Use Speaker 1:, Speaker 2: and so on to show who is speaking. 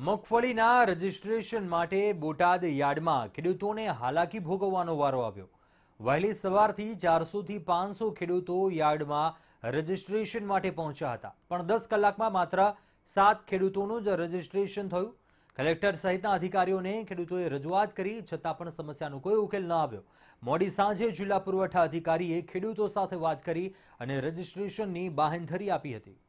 Speaker 1: મગફળીના રજીસ્ટ્રેશન માટે બોટાદ યાર્ડમાં ખેડૂતોને હાલાકી ભોગવવાનો વારો આવ્યો વહેલી સવારથી ચારસોથી પાંચસો ખેડૂતો યાર્ડમાં રજીસ્ટ્રેશન માટે પહોંચ્યા હતા પણ દસ કલાકમાં માત્ર સાત ખેડૂતોનું જ રજીસ્ટ્રેશન થયું કલેક્ટર સહિતના અધિકારીઓને ખેડૂતોએ રજૂઆત કરી છતાં પણ સમસ્યાનો કોઈ ઉકેલ ન આવ્યો મોડી સાંજે જિલ્લા પુરવઠા અધિકારીએ ખેડૂતો સાથે વાત કરી અને રજીસ્ટ્રેશનની બાહેંધરી આપી હતી